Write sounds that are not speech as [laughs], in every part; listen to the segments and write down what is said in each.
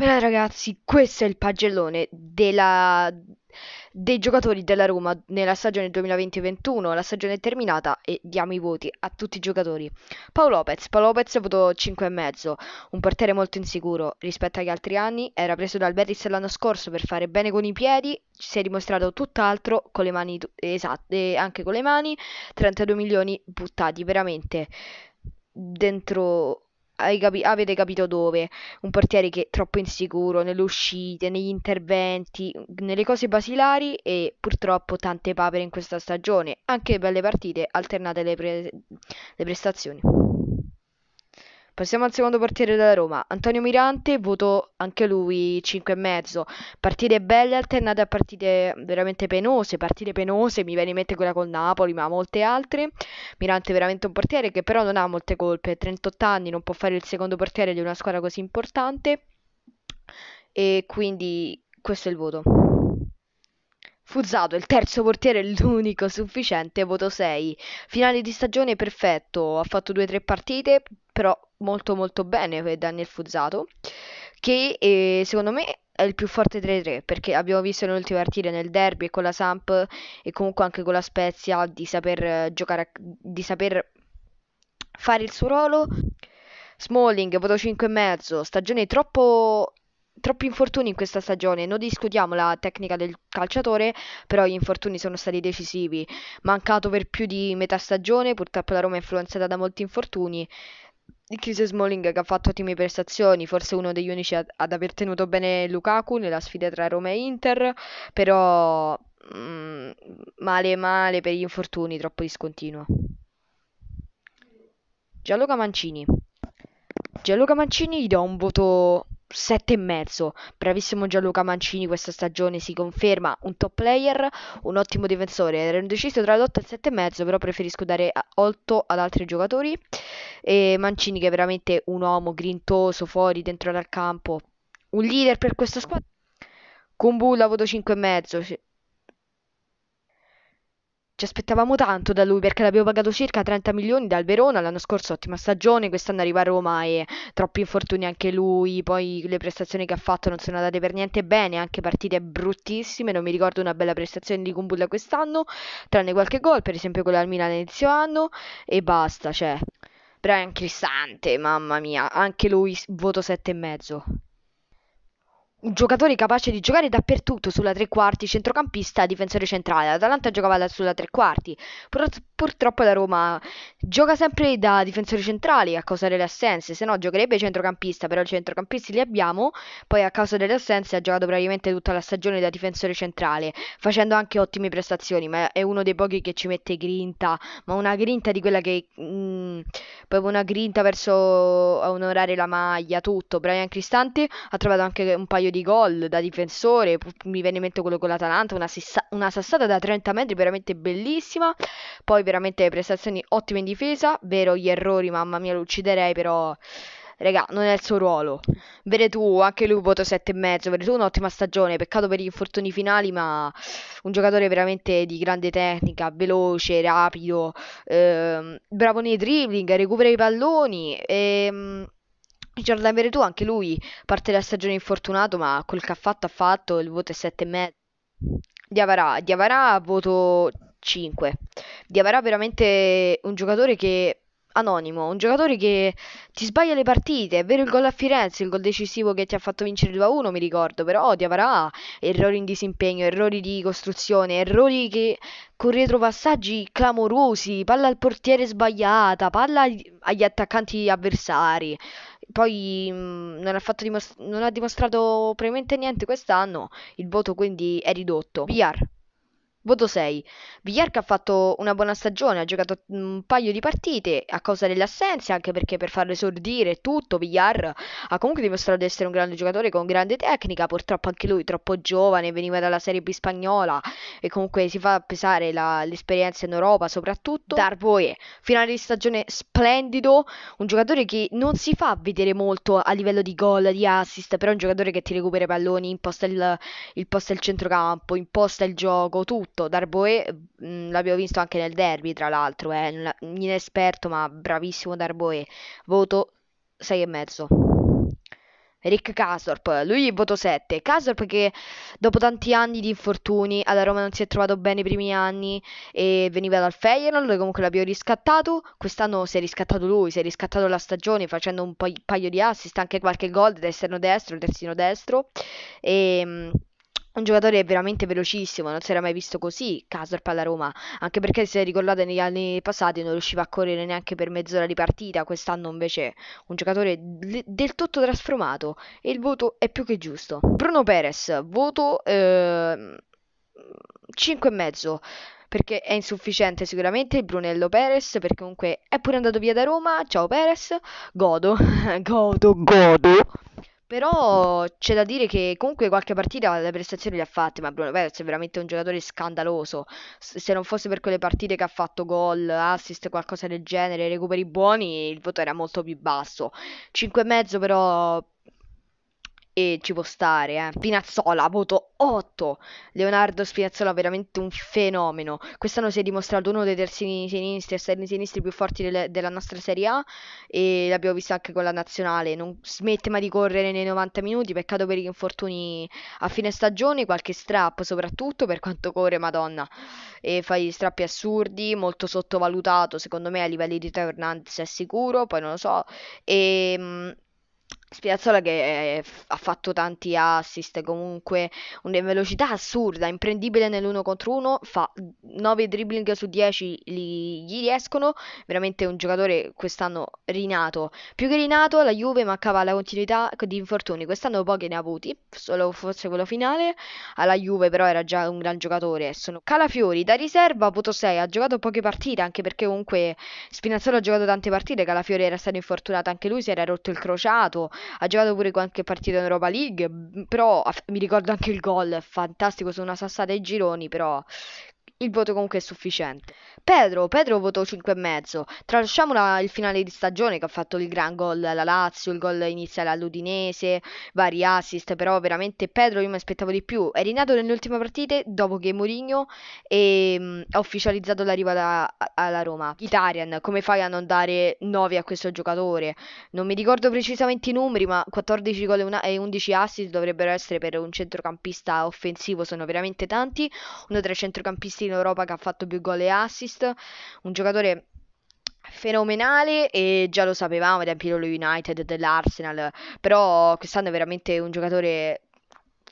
Però ragazzi, questo è il pagellone della... dei giocatori della Roma nella stagione 2020-21. La stagione è terminata e diamo i voti a tutti i giocatori. Paolo Lopez, Paolo Lopez ha voto 5,5, un portiere molto insicuro rispetto agli altri anni, era preso dal Betis l'anno scorso per fare bene con i piedi, si è dimostrato tutt'altro con le mani, esatte, anche con le mani, 32 milioni buttati veramente dentro capi- avete capito dove. Un portiere che è troppo insicuro nelle uscite, negli interventi, nelle cose basilari e purtroppo tante papere in questa stagione, anche belle partite alternate le, pre- prestazioni. Passiamo al secondo portiere della Roma, Antonio Mirante, voto anche lui 5,5. Partite belle alternate a partite veramente penose, partite penose, mi viene in mente quella con Napoli, ma molte altre. Mirante veramente un portiere che però non ha molte colpe, 38 anni, non può fare il secondo portiere di una squadra così importante e quindi questo è il voto. Fuzzato, il terzo portiere, l'unico sufficiente, voto 6. Finale di stagione perfetto, ha fatto 2-3 partite, però molto molto bene per eh, Daniel Fuzzato, che eh, secondo me è il più forte 3-3, perché abbiamo visto nelle ultime partite nel derby e con la Samp e comunque anche con la Spezia di saper eh, giocare, a, di saper fare il suo ruolo. Smalling, voto 5,5, stagione troppo troppi infortuni in questa stagione, non discutiamo la tecnica del calciatore, però gli infortuni sono stati decisivi. Mancato per più di metà stagione, purtroppo la Roma è influenzata da molti infortuni. Il Chris Smalling che ha fatto ottime prestazioni, forse uno degli unici ad, ad aver tenuto bene Lukaku nella sfida tra Roma e Inter, però mh, mm, male male per gli infortuni, troppo discontinuo. Gianluca Mancini. Gianluca Mancini gli do un voto 7 e mezzo. Bravissimo Gianluca Mancini questa stagione, si conferma un top player, un ottimo difensore. Ero indeciso tra l'8 e il 7 e mezzo, però preferisco dare 8 ad altri giocatori. E Mancini che è veramente un uomo grintoso fuori dentro dal campo, un leader per questa squadra. Kumbulla voto 5 e mezzo, ci aspettavamo tanto da lui perché l'abbiamo pagato circa 30 milioni dal Verona l'anno scorso, ottima stagione, quest'anno arriva a Roma e troppi infortuni anche lui, poi le prestazioni che ha fatto non sono andate per niente bene, anche partite bruttissime, non mi ricordo una bella prestazione di Kumbulla quest'anno, tranne qualche gol, per esempio quella al Milan inizio anno e basta, cioè. Brian Cristante, mamma mia, anche lui voto 7,5 giocatore capace di giocare dappertutto sulla tre quarti, centrocampista, difensore centrale. L'Atalanta giocava sulla tre quarti. Pur- purtroppo la Roma gioca sempre da difensore centrale a causa delle assenze, se no giocherebbe centrocampista, però i centrocampisti li abbiamo. Poi a causa delle assenze ha giocato praticamente tutta la stagione da difensore centrale, facendo anche ottime prestazioni, ma è uno dei pochi che ci mette grinta, ma una grinta di quella che mh, mm, proprio una grinta verso onorare la maglia, tutto. Brian Cristanti ha trovato anche un paio paio di gol da difensore, mi viene in mente quello con l'Atalanta, una, sessa- una sassata da 30 metri veramente bellissima, poi veramente prestazioni ottime in difesa, vero gli errori, mamma mia lo ucciderei però... Regà, non è il suo ruolo. Veretù, anche lui voto 7,5. Veretù un'ottima stagione, peccato per gli infortuni finali, ma un giocatore veramente di grande tecnica, veloce, rapido, ehm, bravo nei dribbling, recupera i palloni. Ehm, Jordan Veretù anche lui parte la stagione infortunato, ma quel che ha fatto ha fatto, il voto è 7,5. Diavara, Diavara voto 5. Diavara veramente un giocatore che anonimo, un giocatore che ti sbaglia le partite, è vero il gol a Firenze, il gol decisivo che ti ha fatto vincere 2-1, mi ricordo, però Diavarà errori in disimpegno, errori di costruzione, errori che con retropassaggi clamorosi, palla al portiere sbagliata, palla agli attaccanti avversari poi mh, mm, non, ha dimostra- non ha dimostrato praticamente niente quest'anno, il voto quindi è ridotto. Villar. Voto 6. Villar che ha fatto una buona stagione, ha giocato mm, un paio di partite a causa delle assenze, anche perché per farlo esordire tutto, Villar ha comunque dimostrato di essere un grande giocatore con grande tecnica, purtroppo anche lui troppo giovane, veniva dalla Serie B spagnola e comunque si fa pesare la, l'esperienza in Europa soprattutto. Darboe, finale di stagione splendido, un giocatore che non si fa vedere molto a livello di gol, di assist, però è un giocatore che ti recupera i palloni, imposta il, il posto al centrocampo, imposta il gioco, tutto tutto. Darboe mh, l'abbiamo visto anche nel derby, tra l'altro, è eh, inesperto ma bravissimo Darboe. Voto 6,5. Rick Casorp, lui voto 7. Casorp che dopo tanti anni di infortuni alla Roma non si è trovato bene i primi anni e veniva dal Feyenoord, comunque l'abbiamo riscattato. Quest'anno si è riscattato lui, si è riscattato la stagione facendo un paio di assist, anche qualche gol da esterno destro, terzino destro. E ehm, un giocatore veramente velocissimo, non si era mai visto così Casorp alla Roma, anche perché se ricordate negli anni passati non riusciva a correre neanche per mezz'ora di partita, quest'anno invece un giocatore del tutto trasformato e il voto è più che giusto. Bruno Perez, voto eh, 5,5 perché è insufficiente sicuramente il Brunello Perez, perché comunque è pure andato via da Roma, ciao Perez, godo, [laughs] godo, godo. Però c'è da dire che comunque qualche partita le prestazioni le ha fatte, ma Bruno Perez è veramente un giocatore scandaloso. Se non fosse per quelle partite che ha fatto gol, assist, qualcosa del genere, recuperi buoni, il voto era molto più basso. 5,5 però e ci può stare, eh. Pinazzola voto 8. Leonardo Spinazzola veramente un fenomeno. Quest'anno si è dimostrato uno dei terzini sinistri, esterni sinistri più forti delle, della nostra Serie A e l'abbiamo visto anche con la nazionale. Non smette mai di correre nei 90 minuti, peccato per gli infortuni a fine stagione, qualche strap soprattutto per quanto corre, madonna. E fa gli strappi assurdi, molto sottovalutato secondo me a livelli di tornanti, se è sicuro, poi non lo so. E ehm, Spinazzola che eh, ha fatto tanti assist, comunque una velocità assurda, imprendibile nell'uno contro uno, fa 9 dribbling su 10 li- gli riescono, veramente un giocatore quest'anno rinato. Più che rinato la Juve mancava la continuità di infortuni, quest'anno pochi ne ha avuti, solo forse quello finale, alla Juve però era già un gran giocatore. Sono Calafiori da riserva, voto 6, ha giocato poche partite anche perché comunque Spinazzola ha giocato tante partite, Calafiori era stato infortunato anche lui, si era rotto il crociato ha giocato pure qualche partita in Europa League, però mi ricordo anche il gol, fantastico su una sassata ai gironi, però il voto comunque è sufficiente. Pedro, Pedro votò 5,5. Tralasciamo la, il finale di stagione che ha fatto il gran gol alla Lazio, il gol iniziale all'Udinese, vari assist, però veramente Pedro io mi aspettavo di più. È rinato nelle ultime partite dopo che Mourinho ehm, ha ufficializzato l'arrivo alla, alla Roma. Italian, come fai a non dare 9 a questo giocatore? Non mi ricordo precisamente i numeri, ma 14 gol e 11 assist dovrebbero essere per un centrocampista offensivo, sono veramente tanti. Uno tra i centrocampisti in Europa che ha fatto più gol e assist, un giocatore fenomenale e già lo sapevamo ad esempio, Pirolo United dell'Arsenal, però quest'anno è veramente un giocatore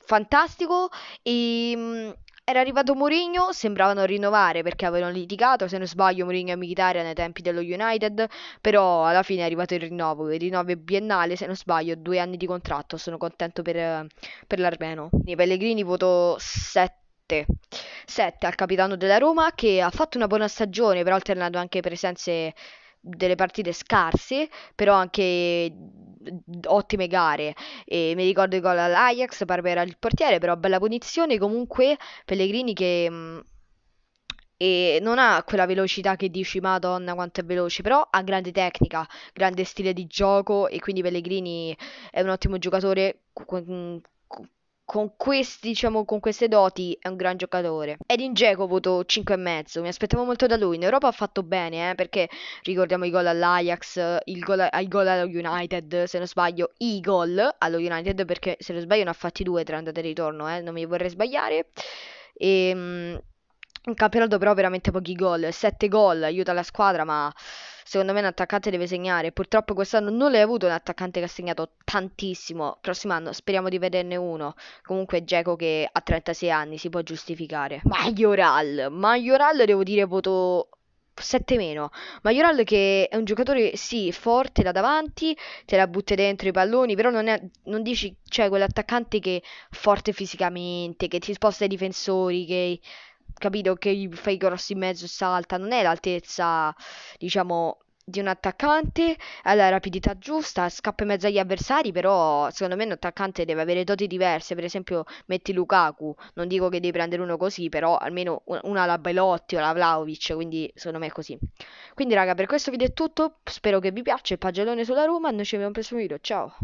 fantastico e mm, era arrivato Mourinho, sembravano rinnovare perché avevano litigato, se non sbaglio Mourinho e Militare ai tempi dello United, però alla fine è arrivato il rinnovo, il rinnovo è biennale se non sbaglio, due anni di contratto, sono contento per, per l'Armeno. I Pellegrini voto 7 7. 7 al capitano della Roma che ha fatto una buona stagione, però alternando anche presenze delle partite scarse, però anche ottime gare. E mi ricordo i gol all'Ajax, Barbera il portiere, però bella punizione comunque Pellegrini che e non ha quella velocità che dici Madonna quanto è veloce, però ha grande tecnica, grande stile di gioco e quindi Pellegrini è un ottimo giocatore con, questi, diciamo, con queste doti è un gran giocatore. Ed in Geco Dzeko voto 5,5, mi aspettavo molto da lui. In Europa ha fatto bene, eh, perché ricordiamo i gol all'Ajax, il gol, il gol allo United, se non sbaglio, i gol allo United, perché se non sbaglio ne ha fatti due tra andata e ritorno, eh, non mi vorrei sbagliare. E, ehm, in campionato però veramente pochi gol, 7 gol, aiuta la squadra, ma secondo me un attaccante deve segnare. Purtroppo quest'anno non l'hai avuto un attaccante che ha segnato tantissimo. Prossimo anno speriamo di vederne uno. Comunque Geco che ha 36 anni si può giustificare. Majoral, Majoral devo dire voto 7 meno. Majoral che è un giocatore, sì, forte da davanti, te la butte dentro i palloni, però non, è, non dici, cioè, quell'attaccante che è forte fisicamente, che ti sposta i difensori, che capito che gli i grossi in mezzo e salta, non è l'altezza, diciamo, di un attaccante, ha la rapidità giusta, scappa in mezzo agli avversari, però secondo me un attaccante deve avere doti diverse, per esempio metti Lukaku, non dico che devi prendere uno così, però almeno una la Belotti o la Vlaovic, quindi secondo me è così. Quindi raga, per questo video è tutto, spero che vi piaccia il pagellone sulla Roma, noi ci vediamo al prossimo video, ciao!